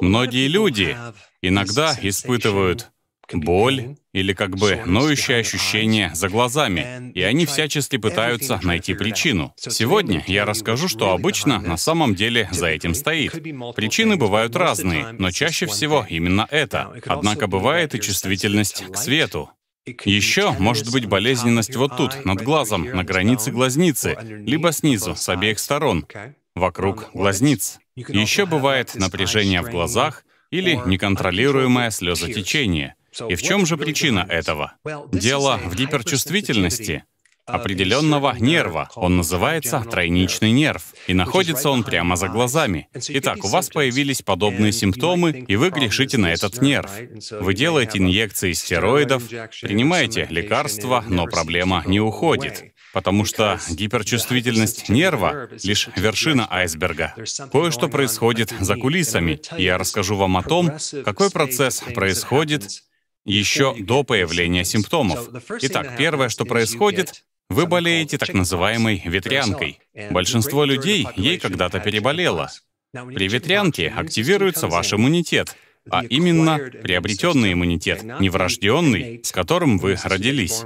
Многие люди иногда испытывают боль или как бы ноющее ощущение за глазами, и они всячески пытаются найти причину. Сегодня я расскажу, что обычно на самом деле за этим стоит. Причины бывают разные, но чаще всего именно это. Однако бывает и чувствительность к свету. Еще может быть болезненность вот тут, над глазом, на границе глазницы, либо снизу, с обеих сторон, вокруг глазниц. Еще бывает напряжение в глазах или неконтролируемое слезотечение. И в чем же причина этого? Дело в гиперчувствительности определенного нерва. Он называется тройничный нерв, и находится он прямо за глазами. Итак, у вас появились подобные симптомы, и вы грешите на этот нерв. Вы делаете инъекции стероидов, принимаете лекарства, но проблема не уходит потому что гиперчувствительность нерва — лишь вершина айсберга. Кое-что происходит за кулисами, и я расскажу вам о том, какой процесс происходит еще до появления симптомов. Итак, первое, что происходит, вы болеете так называемой ветрянкой. Большинство людей ей когда-то переболело. При ветрянке активируется ваш иммунитет — а именно приобретенный иммунитет, не врожденный, с которым вы родились.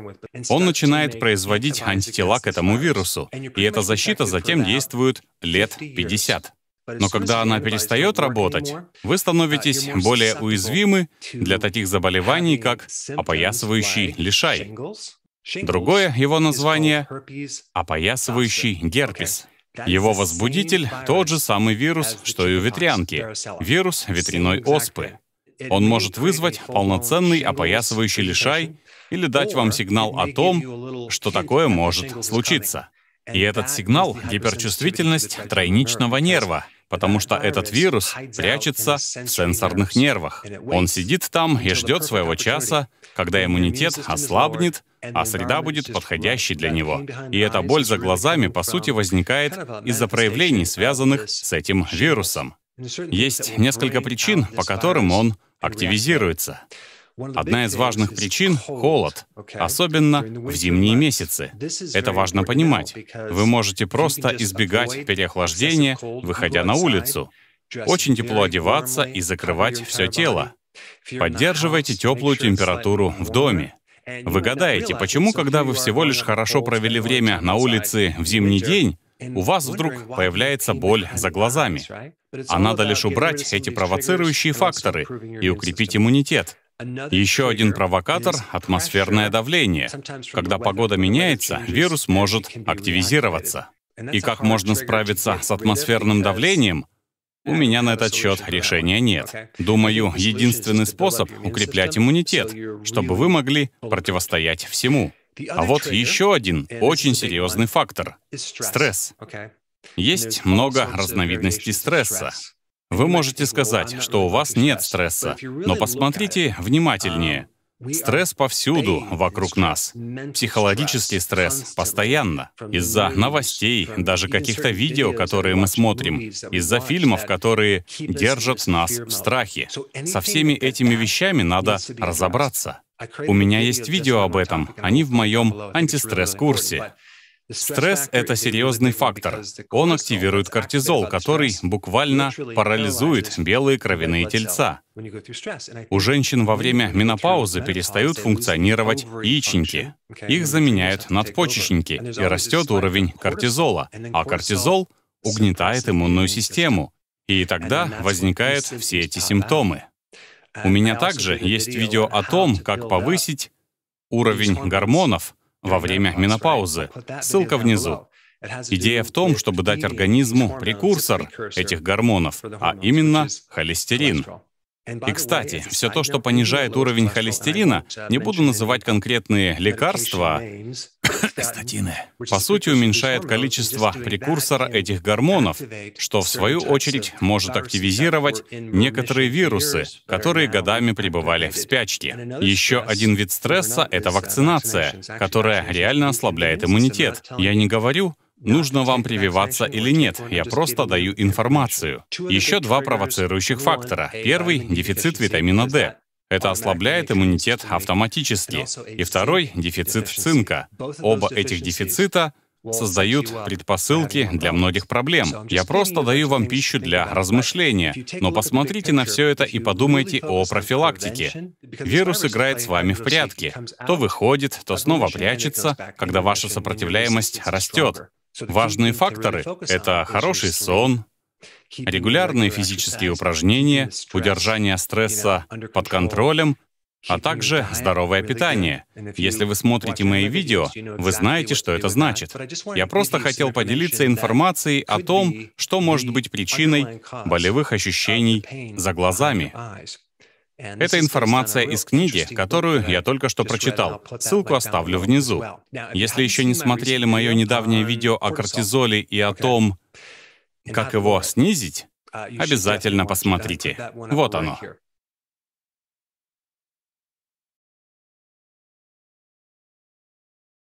Он начинает производить антитела к этому вирусу, и эта защита затем действует лет 50. Но когда она перестает работать, вы становитесь uh, более уязвимы для таких заболеваний, как опоясывающий лишай. Другое его название — опоясывающий герпес. Его возбудитель — тот же самый вирус, что и у ветрянки, вирус ветряной оспы. Он может вызвать полноценный опоясывающий лишай или дать вам сигнал о том, что такое может случиться. И этот сигнал — гиперчувствительность тройничного нерва, потому что этот вирус прячется в сенсорных нервах. Он сидит там и ждет своего часа, когда иммунитет ослабнет, а среда будет подходящей для него. И эта боль за глазами, по сути, возникает из-за проявлений, связанных с этим вирусом. Есть несколько причин, по которым он активизируется. Одна из важных причин — холод, особенно в зимние месяцы. Это важно понимать. Вы можете просто избегать переохлаждения, выходя на улицу, очень тепло одеваться и закрывать все тело. Поддерживайте теплую температуру в доме. Вы гадаете, почему, когда вы всего лишь хорошо провели время на улице в зимний день, у вас вдруг появляется боль за глазами? А надо лишь убрать эти провоцирующие факторы и укрепить иммунитет. Еще один провокатор — атмосферное давление. Когда погода меняется, вирус может активизироваться. И как можно справиться с атмосферным давлением — у меня на этот счет решения нет. Думаю, единственный способ — укреплять иммунитет, чтобы вы могли противостоять всему. А вот еще один очень серьезный фактор — стресс. Есть много разновидностей стресса. Вы можете сказать, что у вас нет стресса, но посмотрите внимательнее. Стресс повсюду вокруг нас. Психологический стресс постоянно. Из-за новостей, даже каких-то видео, которые мы смотрим, из-за фильмов, которые держат нас в страхе. Со всеми этими вещами надо разобраться. У меня есть видео об этом, они в моем антистресс-курсе. Стресс — это серьезный фактор. Он активирует кортизол, который буквально парализует белые кровяные тельца. У женщин во время менопаузы перестают функционировать яичники. Их заменяют надпочечники, и растет уровень кортизола. А кортизол угнетает иммунную систему. И тогда возникают все эти симптомы. У меня также есть видео о том, как повысить уровень гормонов — во время менопаузы. Ссылка внизу. Идея в том, чтобы дать организму прекурсор этих гормонов, а именно холестерин. И, кстати, все то, что понижает уровень холестерина, не буду называть конкретные лекарства, статины, по сути уменьшает количество прекурсора этих гормонов, что в свою очередь может активизировать некоторые вирусы, которые годами пребывали в спячке. Еще один вид стресса — это вакцинация, которая реально ослабляет иммунитет. Я не говорю, нужно вам прививаться или нет. Я просто даю информацию. Еще два провоцирующих фактора. Первый — дефицит витамина D. Это ослабляет иммунитет автоматически. И второй — дефицит цинка. Оба этих дефицита создают предпосылки для многих проблем. Я просто даю вам пищу для размышления, но посмотрите на все это и подумайте о профилактике. Вирус играет с вами в прятки. То выходит, то снова прячется, когда ваша сопротивляемость растет. Важные факторы — это а хороший сон, регулярные физические упражнения, удержание стресса под контролем, а также здоровое питание. Если вы смотрите мои видео, вы знаете, что это значит. Я просто хотел поделиться информацией о том, что может быть причиной болевых ощущений за глазами. Это информация из книги, которую я только что прочитал. Ссылку оставлю внизу. Если еще не смотрели мое недавнее uh, видео о кортизоле и о том, как его снизить, uh, обязательно посмотрите. Вот оно.